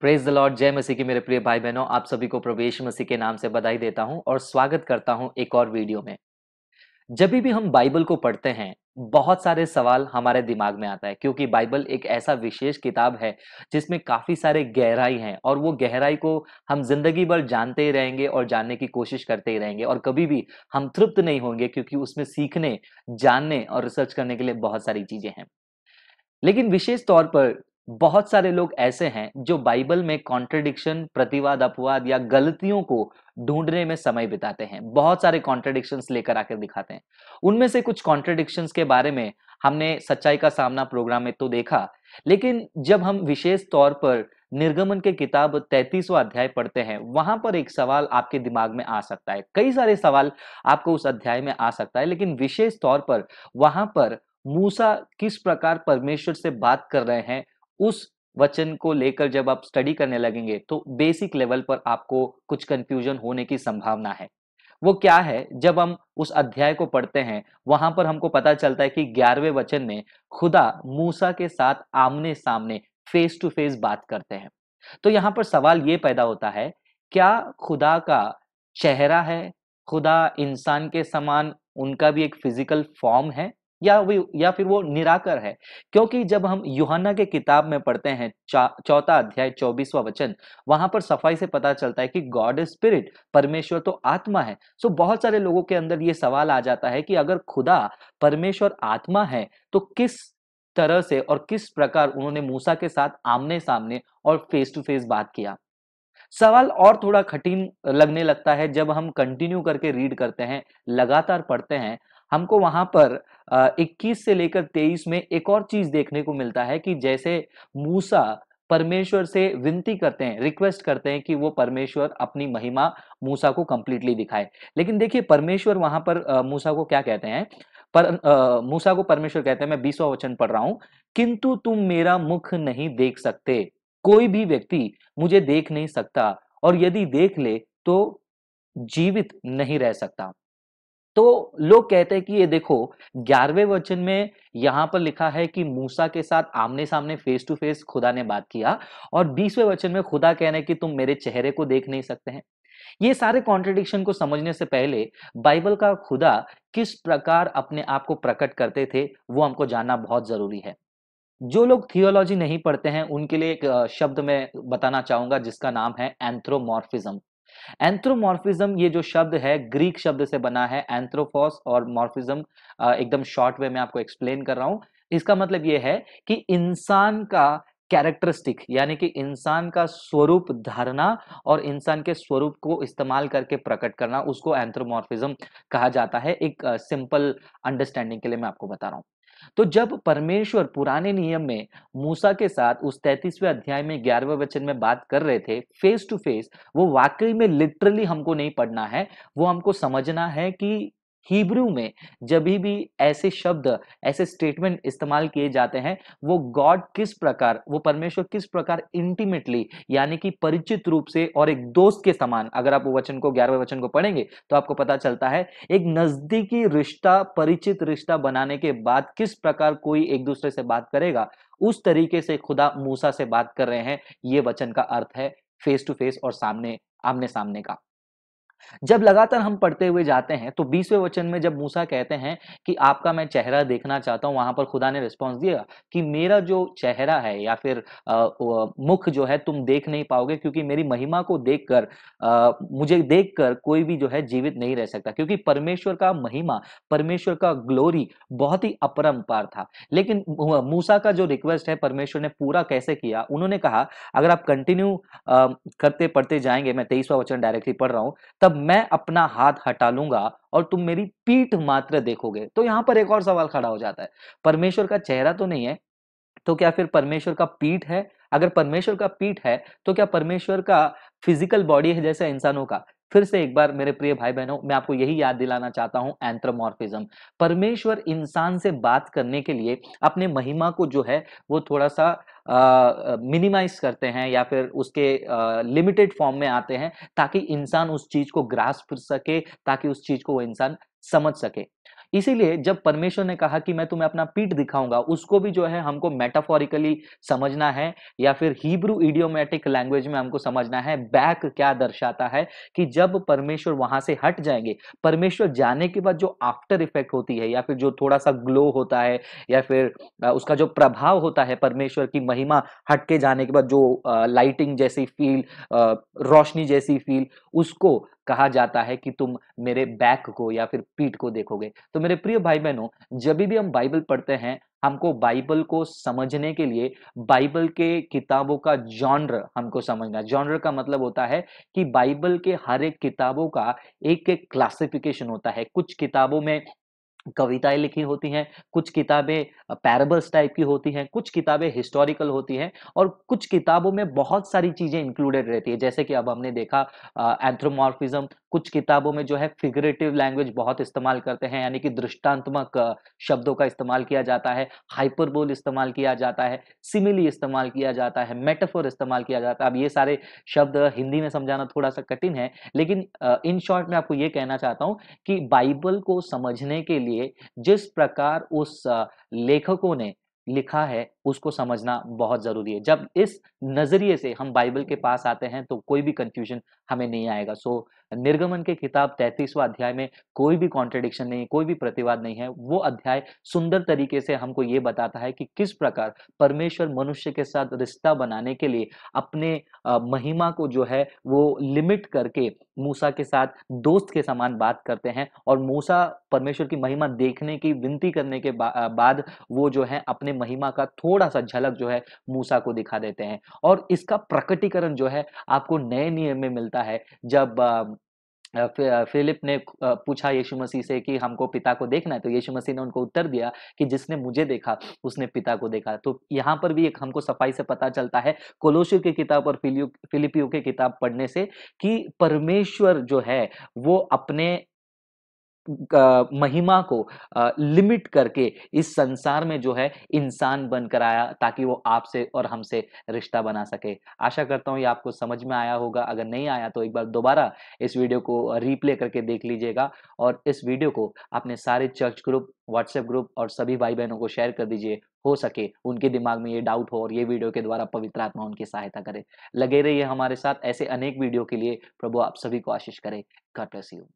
praise the Lord जय मसीह के मेरे प्रिय भाई बहनों आप सभी को प्रवेश मसीह के नाम से बधाई देता हूं और स्वागत करता हूं एक और वीडियो में जब भी हम बाइबल को पढ़ते हैं बहुत सारे सवाल हमारे दिमाग में आता है क्योंकि बाइबल एक ऐसा विशेष किताब है जिसमें काफ़ी सारे गहराई हैं और वो गहराई को हम जिंदगी भर जानते ही रहेंगे और जानने की कोशिश करते ही रहेंगे और कभी भी हम तृप्त नहीं होंगे क्योंकि उसमें सीखने जानने और रिसर्च करने के लिए बहुत सारी चीज़ें हैं लेकिन विशेष तौर पर बहुत सारे लोग ऐसे हैं जो बाइबल में कॉन्ट्रडिक्शन प्रतिवाद अपवाद या गलतियों को ढूंढने में समय बिताते हैं बहुत सारे कॉन्ट्रेडिक्शन लेकर आकर दिखाते हैं उनमें से कुछ कॉन्ट्रडिक्शन के बारे में हमने सच्चाई का सामना प्रोग्राम में तो देखा लेकिन जब हम विशेष तौर पर निर्गमन के किताब तैतीसवा अध्याय पढ़ते हैं वहां पर एक सवाल आपके दिमाग में आ सकता है कई सारे सवाल आपको उस अध्याय में आ सकता है लेकिन विशेष तौर पर वहां पर मूसा किस प्रकार परमेश्वर से बात कर रहे हैं उस वचन को लेकर जब आप स्टडी करने लगेंगे तो बेसिक लेवल पर आपको कुछ कंफ्यूजन होने की संभावना है वो क्या है जब हम उस अध्याय को पढ़ते हैं वहां पर हमको पता चलता है कि ग्यारहवें वचन में खुदा मूसा के साथ आमने सामने फेस टू फेस बात करते हैं तो यहाँ पर सवाल ये पैदा होता है क्या खुदा का चेहरा है खुदा इंसान के समान उनका भी एक फिजिकल फॉर्म है या या फिर वो निराकर है क्योंकि जब हम युहाना के किताब में पढ़ते हैं चौथा अध्याय चौबीसवा वचन वहां पर सफाई से पता चलता है कि गॉड इज स्पिरिट परमेश्वर तो आत्मा है सो बहुत सारे लोगों के अंदर ये सवाल आ जाता है कि अगर खुदा परमेश्वर आत्मा है तो किस तरह से और किस प्रकार उन्होंने मूसा के साथ आमने सामने और फेस टू फेस बात किया सवाल और थोड़ा कठिन लगने लगता है जब हम कंटिन्यू करके रीड करते हैं लगातार पढ़ते हैं हमको वहां पर 21 से लेकर 23 में एक और चीज देखने को मिलता है कि जैसे मूसा परमेश्वर से विनती करते हैं रिक्वेस्ट करते हैं कि वो परमेश्वर अपनी महिमा मूसा को कंप्लीटली दिखाए लेकिन देखिए परमेश्वर वहां पर मूसा को क्या कहते हैं पर आ, मूसा को परमेश्वर कहते हैं मैं बीसवा वचन पढ़ रहा हूं किंतु तुम मेरा मुख नहीं देख सकते कोई भी व्यक्ति मुझे देख नहीं सकता और यदि देख ले तो जीवित नहीं रह सकता तो लोग कहते हैं कि ये देखो ग्यारहवें वचन में यहाँ पर लिखा है कि मूसा के साथ आमने सामने फेस टू फेस खुदा ने बात किया और बीसवें वचन में खुदा कह रहे हैं कि तुम मेरे चेहरे को देख नहीं सकते हैं ये सारे कॉन्ट्रडिक्शन को समझने से पहले बाइबल का खुदा किस प्रकार अपने आप को प्रकट करते थे वो हमको जानना बहुत जरूरी है जो लोग थियोलॉजी नहीं पढ़ते हैं उनके लिए एक शब्द मैं बताना चाहूंगा जिसका नाम है एंथ्रोमॉर्फिज्म एंथ्रोमॉर्फिज्म ये जो शब्द है ग्रीक शब्द से बना है एंथ्रोफॉस और मॉर्फिज्म एकदम शॉर्ट वे में आपको एक्सप्लेन कर रहा हूं इसका मतलब ये है कि इंसान का कैरेक्टरिस्टिक यानी कि इंसान का स्वरूप धारणा और इंसान के स्वरूप को इस्तेमाल करके प्रकट करना उसको एंथ्रोमॉर्फिज्म कहा जाता है एक सिंपल अंडरस्टैंडिंग के लिए मैं आपको बता रहा हूँ तो जब परमेश्वर पुराने नियम में मूसा के साथ उस तैतीसवें अध्याय में ग्यारहवें वचन में बात कर रहे थे फेस टू फेस वो वाकई में लिटरली हमको नहीं पढ़ना है वो हमको समझना है कि हीब्रू में जब भी ऐसे शब्द ऐसे स्टेटमेंट इस्तेमाल किए जाते हैं वो गॉड किस प्रकार वो परमेश्वर किस प्रकार इंटीमेटली यानी कि परिचित रूप से और एक दोस्त के समान अगर आप वो वचन को ग्यारहवें वचन को पढ़ेंगे तो आपको पता चलता है एक नजदीकी रिश्ता परिचित रिश्ता बनाने के बाद किस प्रकार कोई एक दूसरे से बात करेगा उस तरीके से खुदा मूसा से बात कर रहे हैं ये वचन का अर्थ है फेस टू फेस और सामने आमने सामने का जब लगातार हम पढ़ते हुए जाते हैं तो बीसवें वचन में जब मूसा कहते हैं कि आपका मैं चेहरा देखना चाहता हूं वहां पर खुदा ने रिस्पॉन्स दिया कि मेरा जो चेहरा है या फिर आ, मुख जो है तुम देख नहीं पाओगे क्योंकि मेरी महिमा को देखकर मुझे देखकर कोई भी जो है जीवित नहीं रह सकता क्योंकि परमेश्वर का महिमा परमेश्वर का ग्लोरी बहुत ही अपरम्पार था लेकिन मूसा का जो रिक्वेस्ट है परमेश्वर ने पूरा कैसे किया उन्होंने कहा अगर आप कंटिन्यू करते पढ़ते जाएंगे मैं तेईसवा वचन डायरेक्टली पढ़ रहा हूँ तब मैं अपना हाथ हटा लूंगा और तुम मेरी पीठ मात्र देखोगे तो यहां पर एक और सवाल खड़ा हो जाता है परमेश्वर का चेहरा तो नहीं है तो क्या फिर परमेश्वर का पीठ है अगर परमेश्वर का पीठ है तो क्या परमेश्वर का फिजिकल बॉडी है जैसे इंसानों का फिर से एक बार मेरे प्रिय भाई बहनों मैं आपको यही याद दिलाना चाहता हूं एंथ्रोमोर्फिज्म परमेश्वर इंसान से बात करने के लिए अपने महिमा को जो है वो थोड़ा सा मिनिमाइज करते हैं या फिर उसके लिमिटेड फॉर्म में आते हैं ताकि इंसान उस चीज को ग्रास फिर सके ताकि उस चीज को वो इंसान समझ सके इसीलिए जब परमेश्वर ने कहा कि मैं तुम्हें अपना पीठ दिखाऊंगा उसको भी जो है हमको मेटाफोरिकली समझना है या फिर हिब्रू इडियोमेटिक लैंग्वेज में हमको समझना है बैक क्या दर्शाता है कि जब परमेश्वर वहां से हट जाएंगे परमेश्वर जाने के बाद जो आफ्टर इफेक्ट होती है या फिर जो थोड़ा सा ग्लो होता है या फिर उसका जो प्रभाव होता है परमेश्वर की महिमा हटके जाने के बाद जो लाइटिंग जैसी फील रोशनी जैसी फील उसको कहा जाता है कि तुम मेरे बैक को या फिर पीठ को देखोगे तो मेरे प्रिय भाई बहनों जब भी हम बाइबल पढ़ते हैं हमको बाइबल को समझने के लिए बाइबल के किताबों का जॉनर हमको समझना जॉनर का मतलब होता है कि बाइबल के हर एक किताबों का एक एक क्लासिफिकेशन होता है कुछ किताबों में कविताएं लिखी होती हैं कुछ किताबें पैरबल्स टाइप की होती हैं कुछ किताबें हिस्टोरिकल होती हैं और कुछ किताबों में बहुत सारी चीज़ें इंक्लूडेड रहती है जैसे कि अब हमने देखा एंथ्रोमॉर्फिज्म कुछ किताबों में जो है फिगरेटिव लैंग्वेज बहुत इस्तेमाल करते हैं यानी कि दृष्टांतमक शब्दों का इस्तेमाल किया जाता है हाइपरबोल इस्तेमाल किया जाता है सिमिली इस्तेमाल किया जाता है मेटाफोर इस्तेमाल किया जाता है अब ये सारे शब्द हिंदी में समझाना थोड़ा सा कठिन है लेकिन इन शॉर्ट में आपको ये कहना चाहता हूँ कि बाइबल को समझने के लिए लिए जिस प्रकार उस लेखकों ने लिखा है उसको समझना बहुत ज़रूरी है जब इस नज़रिए से हम बाइबल के पास आते हैं तो कोई भी कंफ्यूजन हमें नहीं आएगा सो निर्गमन के किताब तैंतीसवा अध्याय में कोई भी कॉन्ट्रडिक्शन नहीं कोई भी प्रतिवाद नहीं है वो अध्याय सुंदर तरीके से हमको ये बताता है कि किस प्रकार परमेश्वर मनुष्य के साथ रिश्ता बनाने के लिए अपने महिमा को जो है वो लिमिट करके मूसा के साथ दोस्त के समान बात करते हैं और मूसा परमेश्वर की महिमा देखने की विनती करने के बाद वो जो है अपने महिमा का थोड़ा थोड़ा सा झलक जो है मूसा को दिखा देते हैं और इसका प्रकटीकरण जो है आपको नए नियम में मिलता है जब फिलिप ने पूछा यीशु मसीह से कि हमको पिता को देखना है तो यीशु मसीह ने उनको उत्तर दिया कि जिसने मुझे देखा उसने पिता को देखा तो यहाँ पर भी एक हमको सफाई से पता चलता है कोलोशियो की किताब और फिलिपियो की किताब पढ़ने से कि परमेश्वर जो है वो अपने महिमा को लिमिट करके इस संसार में जो है इंसान बनकर आया ताकि वो आपसे और हमसे रिश्ता बना सके आशा करता हूँ ये आपको समझ में आया होगा अगर नहीं आया तो एक बार दोबारा इस वीडियो को रीप्ले करके देख लीजिएगा और इस वीडियो को अपने सारे चर्च ग्रुप व्हाट्सएप ग्रुप और सभी भाई बहनों को शेयर कर दीजिए हो सके उनके दिमाग में ये डाउट हो और ये वीडियो के द्वारा पवित्र आत्मा उनकी सहायता करे लगे रहिए हमारे साथ ऐसे अनेक वीडियो के लिए प्रभु आप सभी को आशीष करें कट यू